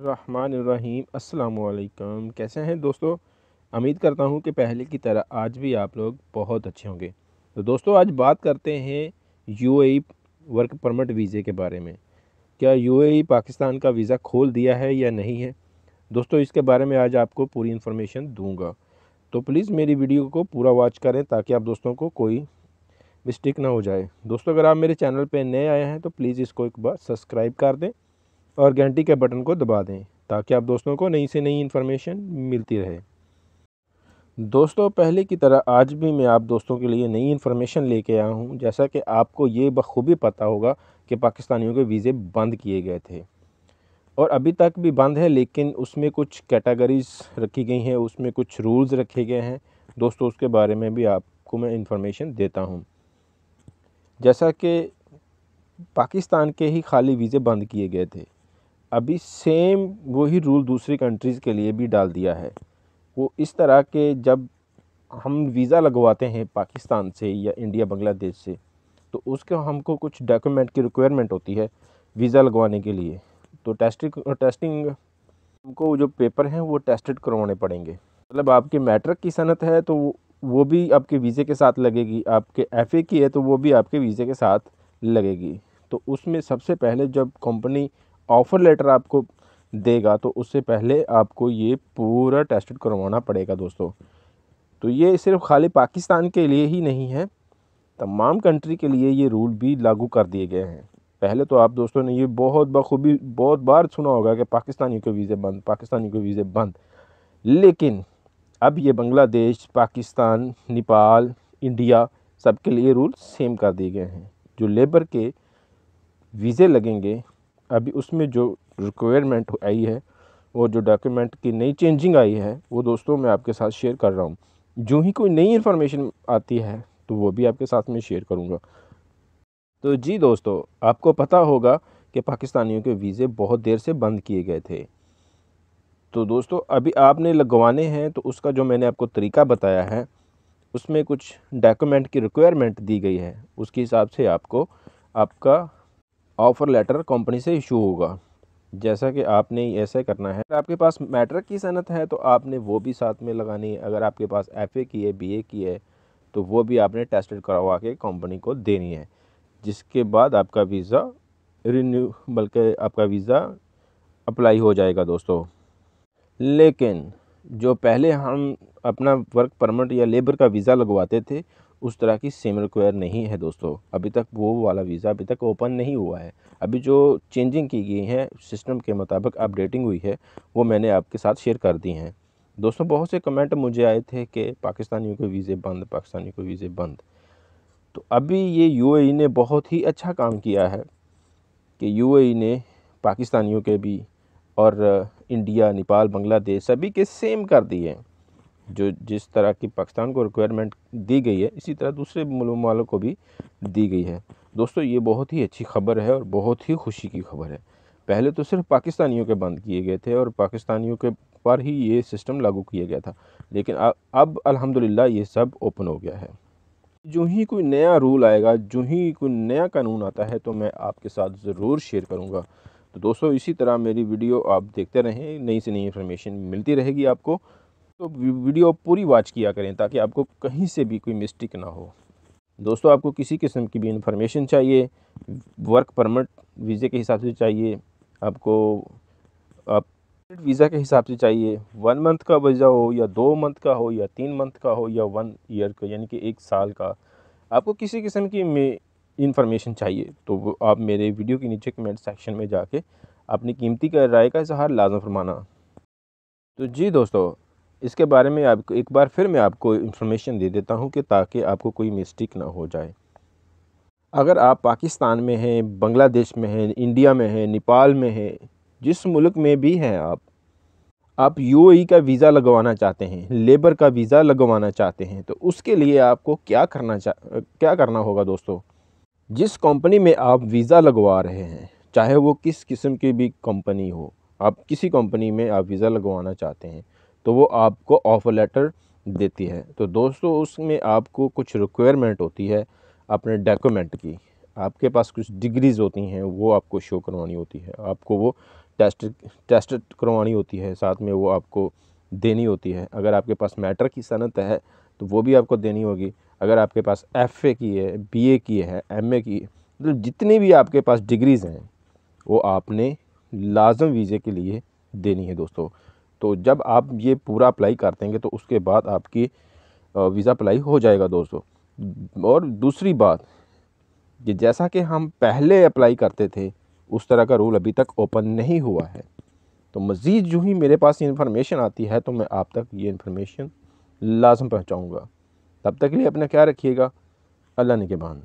रहीम अस्सलाम वालेकुम कैसे हैं दोस्तों उम्मीद करता हूं कि पहले की तरह आज भी आप लोग बहुत अच्छे होंगे तो दोस्तों आज बात करते हैं यूएई वर्क परमिट वीज़े के बारे में क्या यूएई पाकिस्तान का वीज़ा खोल दिया है या नहीं है दोस्तों इसके बारे में आज आपको पूरी इन्फॉर्मेशन दूँगा तो प्लीज़ मेरी वीडियो को पूरा वॉच करें ताकि आप दोस्तों को कोई मिस्टेक ना हो जाए दोस्तों अगर आप मेरे चैनल पर नए आए हैं तो प्लीज़ इसको एक बार सब्सक्राइब कर दें और घंटी के बटन को दबा दें ताकि आप दोस्तों को नई से नई इन्फॉर्मेशन मिलती रहे दोस्तों पहले की तरह आज भी मैं आप दोस्तों के लिए नई इन्फॉर्मेशन लेके आया हूँ जैसा कि आपको ये बखूबी पता होगा कि पाकिस्तानियों के वीज़े बंद किए गए थे और अभी तक भी बंद है लेकिन उसमें कुछ कैटेगरीज़ रखी गई हैं उसमें कुछ रूल्स रखे गए हैं दोस्तों उसके बारे में भी आपको मैं इन्फॉर्मेशन देता हूँ जैसा कि पाकिस्तान के ही खाली वीज़े बंद किए गए थे अभी सेम वही रूल दूसरी कंट्रीज़ के लिए भी डाल दिया है वो इस तरह के जब हम वीज़ा लगवाते हैं पाकिस्तान से या इंडिया बांग्लादेश से तो उसके हमको कुछ डॉक्यूमेंट की रिक्वायरमेंट होती है वीज़ा लगवाने के लिए तो टेस्टिंग टेस्टिंग हमको जो पेपर हैं वो टेस्टेड करवाने पड़ेंगे मतलब आपके मैट्रिक की सनत है तो वो भी आपके वीज़े के साथ लगेगी आपके एफ की है तो वो भी आपके वीज़े के साथ लगेगी तो उसमें सबसे पहले जब कंपनी ऑफ़र लेटर आपको देगा तो उससे पहले आपको ये पूरा टेस्टेड करवाना पड़ेगा दोस्तों तो ये सिर्फ खाली पाकिस्तान के लिए ही नहीं है तमाम कंट्री के लिए ये रूल भी लागू कर दिए गए हैं पहले तो आप दोस्तों ने ये बहुत बखूबी बहुत बार सुना होगा कि पाकिस्तानियों के वीज़े बंद पाकिस्तानी के वीज़े बंद लेकिन अब ये बांग्लादेश पाकिस्तान नेपाल इंडिया सबके लिए रूल सेम कर दिए गए हैं जो लेबर के वीज़े लगेंगे अभी उसमें जो रिक्वायरमेंट आई है और जो डॉक्यूमेंट की नई चेंजिंग आई है वो दोस्तों मैं आपके साथ शेयर कर रहा हूँ जो ही कोई नई इन्फॉर्मेशन आती है तो वो भी आपके साथ में शेयर करूँगा तो जी दोस्तों आपको पता होगा कि पाकिस्तानियों के वीज़े बहुत देर से बंद किए गए थे तो दोस्तों अभी आपने लगवाने हैं तो उसका जो मैंने आपको तरीका बताया है उसमें कुछ डॉक्यूमेंट की रिक्वायरमेंट दी गई है उसके हिसाब से आपको आपका ऑफ़र लेटर कंपनी से इशू होगा जैसा कि आपने ऐसे करना है अगर आपके पास मैट्रिक की सनत है तो आपने वो भी साथ में लगानी है अगर आपके पास एफ की है बी की है तो वो भी आपने टेस्टेड करवा के कंपनी को देनी है जिसके बाद आपका वीज़ा रिन्यू बल्कि आपका वीज़ा अप्लाई हो जाएगा दोस्तों लेकिन जो पहले हम अपना वर्क परमिट या लेबर का वीज़ा लगवाते थे उस तरह की सेम रिक्वायर नहीं है दोस्तों अभी तक वो वाला वीज़ा अभी तक ओपन नहीं हुआ है अभी जो चेंजिंग की गई है सिस्टम के मुताबिक अपडेटिंग हुई है वो मैंने आपके साथ शेयर कर दी हैं दोस्तों बहुत से कमेंट मुझे आए थे कि पाकिस्तानियों के वीज़े बंद पाकिस्तानियों के वीज़े बंद तो अभी ये यू e ने बहुत ही अच्छा काम किया है कि यू e ने पाकिस्तानियों के भी और इंडिया नेपाल बांग्लादेश सभी के सेम कर दिए जो जिस तरह की पाकिस्तान को रिक्वायरमेंट दी गई है इसी तरह दूसरे मालों को भी दी गई है दोस्तों ये बहुत ही अच्छी खबर है और बहुत ही खुशी की खबर है पहले तो सिर्फ पाकिस्तानियों के बंद किए गए थे और पाकिस्तानियों के पर ही ये सिस्टम लागू किया गया था लेकिन अब अल्हम्दुलिल्लाह ये सब ओपन हो गया है जो ही कोई नया रूल आएगा जो ही कोई नया कानून आता है तो मैं आपके साथ ज़रूर शेयर करूँगा तो दोस्तों इसी तरह मेरी वीडियो आप देखते रहें नई से नई इन्फॉर्मेशन मिलती रहेगी आपको तो वीडियो पूरी वॉच किया करें ताकि आपको कहीं से भी कोई मिस्टेक ना हो दोस्तों आपको किसी किस्म की भी इन्फॉर्मेशन चाहिए वर्क परमिट वीज़े के हिसाब से चाहिए आपको आप वीज़ा के हिसाब से चाहिए वन मंथ का वीज़ा हो या दो मंथ का हो या तीन मंथ का हो या वन ईयर का यानी कि एक साल का आपको किसी किस्म की इन्फॉर्मेशन चाहिए तो आप मेरे वीडियो के नीचे कमेंट सेक्शन में जाके अपनी कीमती का राय का इजहार लाजम फरमाना तो जी दोस्तों इसके बारे में आपको एक बार फिर मैं आपको इन्फॉर्मेशन दे देता हूँ कि ताकि आपको कोई मिस्टेक ना हो जाए अगर आप पाकिस्तान में हैं बांग्लादेश में हैं इंडिया में हैं नेपाल में हैं जिस मुल्क में भी हैं आप आप यूएई e का वीज़ा लगवाना चाहते हैं लेबर का वीज़ा लगवाना चाहते हैं तो उसके लिए आपको क्या करना चाह क्या करना होगा दोस्तों जिस कंपनी में आप वीज़ा लगवा रहे हैं चाहे वो किस किस्म की भी कंपनी हो आप किसी कंपनी में आप वीज़ा लगवाना चाहते हैं तो वो आपको ऑफ़र लेटर देती है तो दोस्तों उसमें आपको कुछ रिक्वायरमेंट होती है अपने डॉक्यूमेंट की आपके पास कुछ डिग्रीज़ होती हैं वो आपको शो करवानी होती है आपको वो टेस्ट टेस्ट करवानी होती है साथ में वो आपको देनी होती है अगर आपके पास मैटर की सनत है तो वो भी आपको देनी होगी अगर आपके पास एफ ए की है बी ए की है एम ए की है मतलब जितनी भी आपके पास डिग्रीज़ हैं वो आपने लाजम वीज़े के लिए देनी है दोस्तों तो जब आप ये पूरा अप्लाई कर देंगे तो उसके बाद आपकी वीज़ा अप्लाई हो जाएगा दोस्तों और दूसरी बात कि जैसा कि हम पहले अप्लाई करते थे उस तरह का रूल अभी तक ओपन नहीं हुआ है तो मज़ीद जो ही मेरे पास इन्फॉर्मेशन आती है तो मैं आप तक ये इन्फॉर्मेशन लाजम पहुँचाऊँगा तब तक के लिए अपना क्या रखिएगा अल्लाह बहान